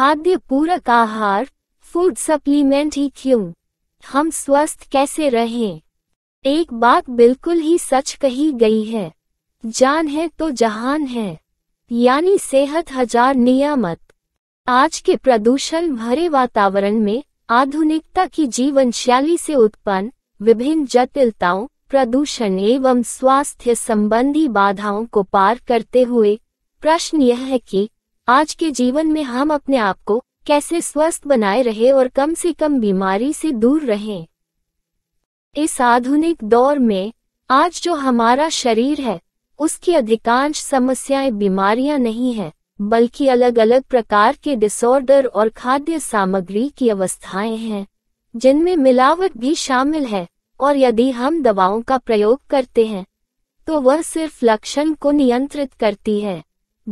खाद्य पूरक आहार फूड सप्लीमेंट ही क्यों हम स्वस्थ कैसे रहें एक बात बिल्कुल ही सच कही गई है जान है तो जहान है यानी सेहत हजार नियामत आज के प्रदूषण भरे वातावरण में आधुनिकता की जीवन शैली से उत्पन्न विभिन्न जटिलताओं प्रदूषण एवं स्वास्थ्य संबंधी बाधाओं को पार करते हुए प्रश्न यह है कि आज के जीवन में हम अपने आप को कैसे स्वस्थ बनाए रहे और कम से कम बीमारी से दूर रहें इस आधुनिक दौर में आज जो हमारा शरीर है उसकी अधिकांश समस्याएं बीमारियां नहीं है बल्कि अलग अलग प्रकार के डिसऑर्डर और खाद्य सामग्री की अवस्थाएं हैं जिनमें मिलावट भी शामिल है और यदि हम दवाओं का प्रयोग करते हैं तो वह सिर्फ लक्षण को नियंत्रित करती है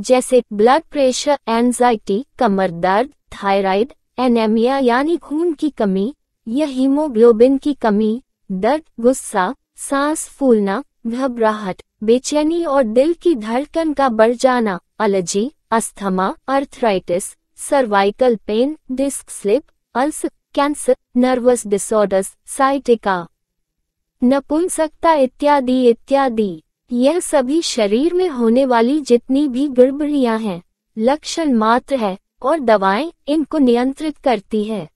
जैसे ब्लड प्रेशर एंजाइटी कमर दर्द थायराइड एनेमिया यानी खून की कमी या हीमोग्लोबिन की कमी दर्द गुस्सा सांस फूलना घबराहट बेचैनी और दिल की धड़कन का बढ़ जाना allergy asthma arthritis cervical pain disc slip अल्स कैंसर नर्वस डिसऑर्डर्स साइटिका नपुंसकता इत्यादि इत्यादि यह सभी शरीर में होने वाली जितनी भी गड़बड़ियां हैं लक्षण मात्र है और दवाएं इनको नियंत्रित करती है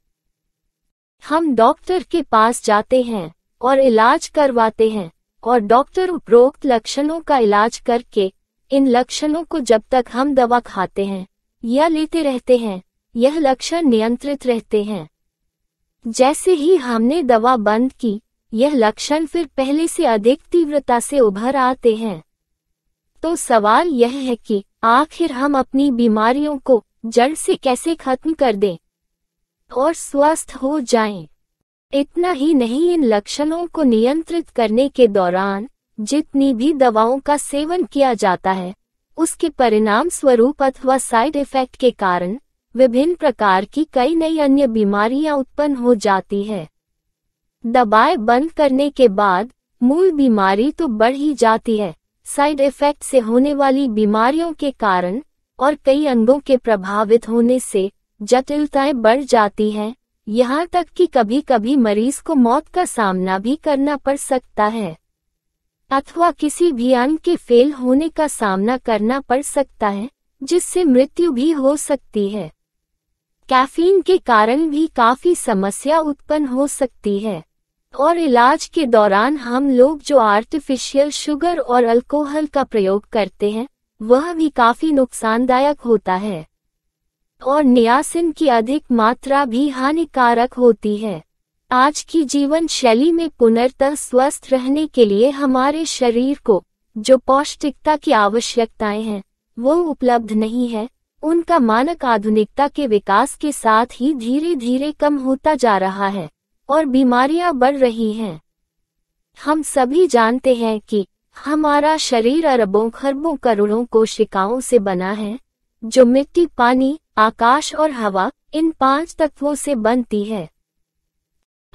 हम डॉक्टर के पास जाते हैं और इलाज करवाते हैं और डॉक्टर उपरोक्त लक्षणों का इलाज करके इन लक्षणों को जब तक हम दवा खाते हैं या लेते रहते हैं यह लक्षण नियंत्रित रहते हैं जैसे ही हमने दवा बंद की यह लक्षण फिर पहले से अधिक तीव्रता से उभर आते हैं तो सवाल यह है कि आखिर हम अपनी बीमारियों को जड़ से कैसे खत्म कर दें और स्वस्थ हो जाएं। इतना ही नहीं इन लक्षणों को नियंत्रित करने के दौरान जितनी भी दवाओं का सेवन किया जाता है उसके परिणाम स्वरूप अथवा साइड इफेक्ट के कारण विभिन्न प्रकार की कई नई अन्य बीमारियां उत्पन्न हो जाती है दबाए बंद करने के बाद मूल बीमारी तो बढ़ ही जाती है साइड इफेक्ट से होने वाली बीमारियों के कारण और कई अंगों के प्रभावित होने से जटिलताएं बढ़ जाती हैं यहाँ तक कि कभी कभी मरीज को मौत का सामना भी करना पड़ सकता है अथवा किसी भी अंग के फेल होने का सामना करना पड़ सकता है जिससे मृत्यु भी हो सकती है कैफीन के कारण भी काफी समस्या उत्पन्न हो सकती है और इलाज के दौरान हम लोग जो आर्टिफिशियल शुगर और अल्कोहल का प्रयोग करते हैं वह भी काफी नुकसानदायक होता है और नियासिन की अधिक मात्रा भी हानिकारक होती है आज की जीवन शैली में पुनर्तः स्वस्थ रहने के लिए हमारे शरीर को जो पौष्टिकता की आवश्यकताएं हैं वो उपलब्ध नहीं है उनका मानक आधुनिकता के विकास के साथ ही धीरे धीरे कम होता जा रहा है और बीमारियां बढ़ रही हैं हम सभी जानते हैं कि हमारा शरीर अरबों खरबों करोड़ों कोशिकाओं से बना है जो मिट्टी पानी आकाश और हवा इन पांच तत्वों से बनती है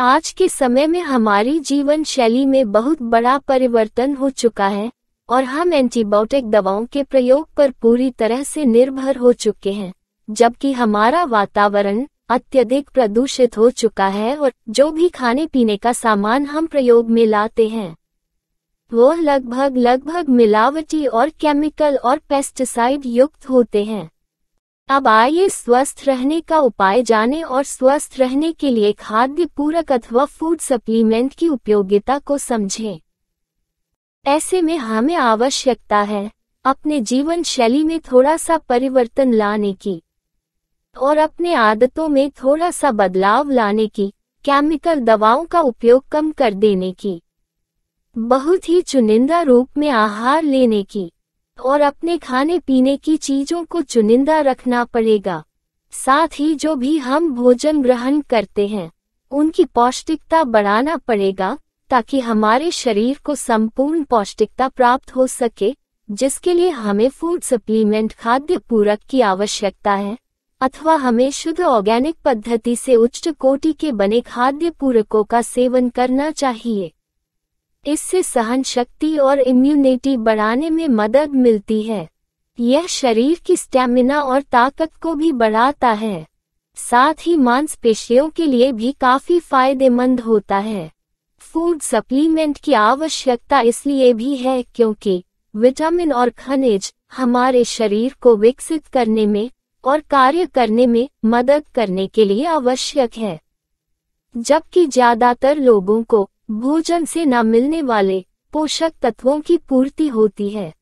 आज के समय में हमारी जीवन शैली में बहुत बड़ा परिवर्तन हो चुका है और हम एंटीबायोटिक दवाओं के प्रयोग पर पूरी तरह से निर्भर हो चुके हैं जबकि हमारा वातावरण अत्यधिक प्रदूषित हो चुका है और जो भी खाने पीने का सामान हम प्रयोग में लाते हैं वो लगभग लगभग मिलावटी और केमिकल और पेस्टिसाइड युक्त होते हैं अब आइए स्वस्थ रहने का उपाय जानें और स्वस्थ रहने के लिए खाद्य पूरक अथवा फूड सप्लीमेंट की उपयोगिता को समझें ऐसे में हमें आवश्यकता है अपने जीवन शैली में थोड़ा सा परिवर्तन लाने की और अपने आदतों में थोड़ा सा बदलाव लाने की केमिकल दवाओं का उपयोग कम कर देने की बहुत ही चुनिंदा रूप में आहार लेने की और अपने खाने पीने की चीजों को चुनिंदा रखना पड़ेगा साथ ही जो भी हम भोजन ग्रहण करते हैं उनकी पौष्टिकता बढ़ाना पड़ेगा ताकि हमारे शरीर को संपूर्ण पौष्टिकता प्राप्त हो सके जिसके लिए हमें फूड सप्लीमेंट खाद्य पूरक की आवश्यकता है अथवा हमें शुद्ध ऑर्गेनिक पद्धति से उच्च कोटि के बने खाद्य पूरकों का सेवन करना चाहिए इससे सहन शक्ति और इम्यूनिटी बढ़ाने में मदद मिलती है यह शरीर की स्टैमिना और ताकत को भी बढ़ाता है साथ ही मांसपेशियों के लिए भी काफी फायदेमंद होता है फूड सप्लीमेंट की आवश्यकता इसलिए भी है क्योंकि विटामिन और खनिज हमारे शरीर को विकसित करने में और कार्य करने में मदद करने के लिए आवश्यक है जबकि ज्यादातर लोगों को भोजन से न मिलने वाले पोषक तत्वों की पूर्ति होती है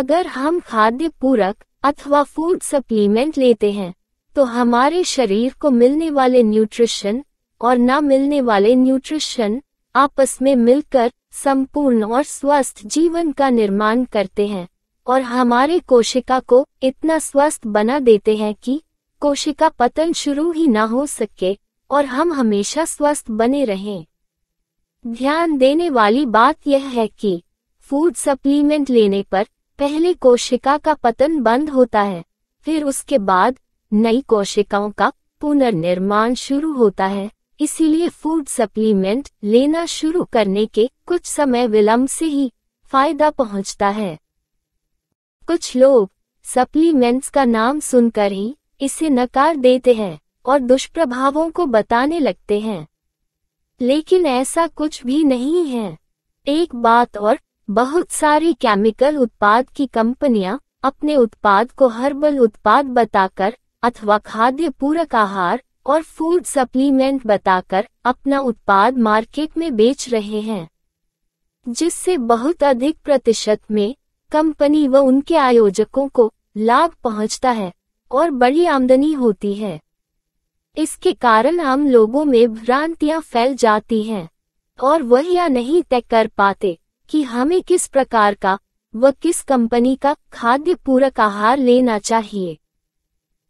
अगर हम खाद्य पूरक अथवा फूड सप्लीमेंट लेते हैं तो हमारे शरीर को मिलने वाले न्यूट्रिशन और न मिलने वाले न्यूट्रिशन आपस में मिलकर संपूर्ण और स्वस्थ जीवन का निर्माण करते हैं और हमारे कोशिका को इतना स्वस्थ बना देते हैं कि कोशिका पतन शुरू ही ना हो सके और हम हमेशा स्वस्थ बने रहें ध्यान देने वाली बात यह है कि फूड सप्लीमेंट लेने पर पहले कोशिका का पतन बंद होता है फिर उसके बाद नई कोशिकाओं का पुनर्निर्माण शुरू होता है इसीलिए फूड सप्लीमेंट लेना शुरू करने के कुछ समय विलंब से ही फायदा पहुंचता है कुछ लोग सप्लीमेंट्स का नाम सुनकर ही इसे नकार देते हैं और दुष्प्रभावों को बताने लगते हैं लेकिन ऐसा कुछ भी नहीं है एक बात और बहुत सारी केमिकल उत्पाद की कंपनियां अपने उत्पाद को हर्बल उत्पाद बताकर अथवा खाद्य पूरक आहार और फूड सप्लीमेंट बताकर अपना उत्पाद मार्केट में बेच रहे हैं जिससे बहुत अधिक प्रतिशत में कंपनी व उनके आयोजकों को लाभ पहुंचता है और बड़ी आमदनी होती है इसके कारण आम लोगों में भ्रांतियां फैल जाती हैं और वह या नहीं तय कर पाते कि हमें किस प्रकार का व किस कंपनी का खाद्य पूरक आहार लेना चाहिए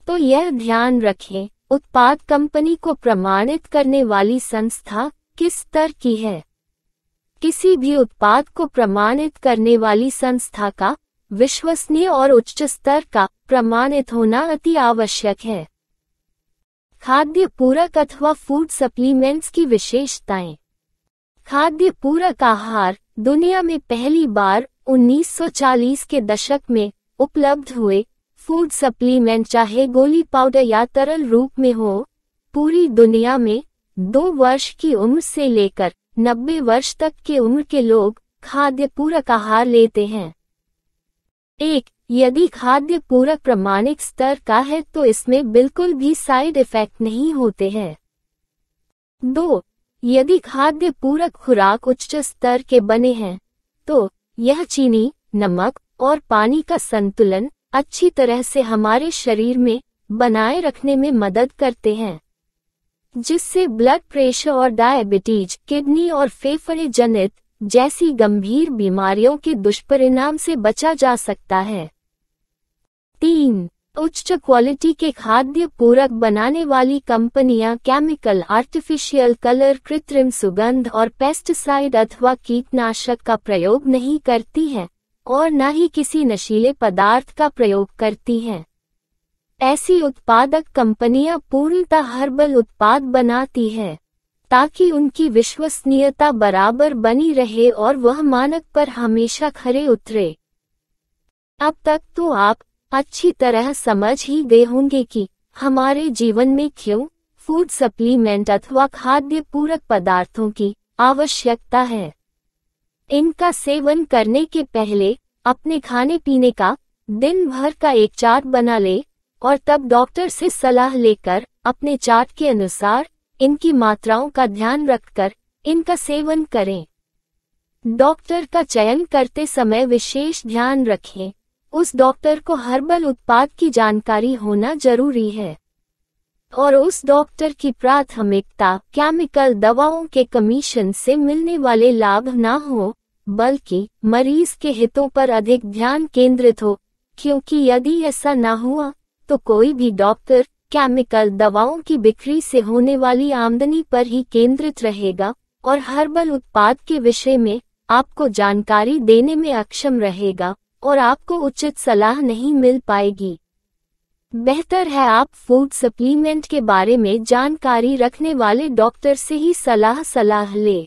तो यह ध्यान रखें उत्पाद कंपनी को प्रमाणित करने वाली संस्था किस स्तर की है किसी भी उत्पाद को प्रमाणित करने वाली संस्था का विश्वसनीय और उच्च स्तर का प्रमाणित होना अति आवश्यक है खाद्य पूरक अथवा फूड सप्लीमेंट्स की विशेषताएं खाद्य पूरक आहार दुनिया में पहली बार 1940 के दशक में उपलब्ध हुए फूड सप्लीमेंट चाहे गोली पाउडर या तरल रूप में हो पूरी दुनिया में दो वर्ष की उम्र से लेकर नब्बे वर्ष तक के उम्र के लोग खाद्य पूरक आहार लेते हैं एक यदि खाद्य पूरक प्रमाणिक स्तर का है तो इसमें बिल्कुल भी साइड इफेक्ट नहीं होते हैं दो यदि खाद्य पूरक खुराक उच्च स्तर के बने हैं तो यह चीनी नमक और पानी का संतुलन अच्छी तरह से हमारे शरीर में बनाए रखने में मदद करते हैं जिससे ब्लड प्रेशर और डायबिटीज किडनी और फेफड़े जनित जैसी गंभीर बीमारियों के दुष्परिणाम से बचा जा सकता है तीन उच्च क्वालिटी के खाद्य पूरक बनाने वाली कंपनियां केमिकल आर्टिफिशियल कलर कृत्रिम सुगंध और पेस्टिसाइड अथवा कीटनाशक का प्रयोग नहीं करती हैं और न ही किसी नशीले पदार्थ का प्रयोग करती हैं ऐसी उत्पादक कंपनियां पूर्णतः हर्बल उत्पाद बनाती है ताकि उनकी विश्वसनीयता बराबर बनी रहे और वह मानक पर हमेशा खरे उतरे अब तक तो आप अच्छी तरह समझ ही गए होंगे कि हमारे जीवन में क्यों फूड सप्लीमेंट अथवा खाद्य पूरक पदार्थों की आवश्यकता है इनका सेवन करने के पहले अपने खाने पीने का दिन भर का एक चार्ट बना ले और तब डॉक्टर से सलाह लेकर अपने चार्ट के अनुसार इनकी मात्राओं का ध्यान रखकर इनका सेवन करें डॉक्टर का चयन करते समय विशेष ध्यान रखें उस डॉक्टर को हर्बल उत्पाद की जानकारी होना जरूरी है और उस डॉक्टर की प्राथमिकता केमिकल दवाओं के कमीशन से मिलने वाले लाभ ना हो बल्कि मरीज के हितों पर अधिक ध्यान केंद्रित हो क्योंकि यदि ऐसा ना हुआ तो कोई भी डॉक्टर केमिकल दवाओं की बिक्री से होने वाली आमदनी पर ही केंद्रित रहेगा और हर्बल उत्पाद के विषय में आपको जानकारी देने में अक्षम रहेगा और आपको उचित सलाह नहीं मिल पाएगी बेहतर है आप फूड सप्लीमेंट के बारे में जानकारी रखने वाले डॉक्टर से ही सलाह सलाह लें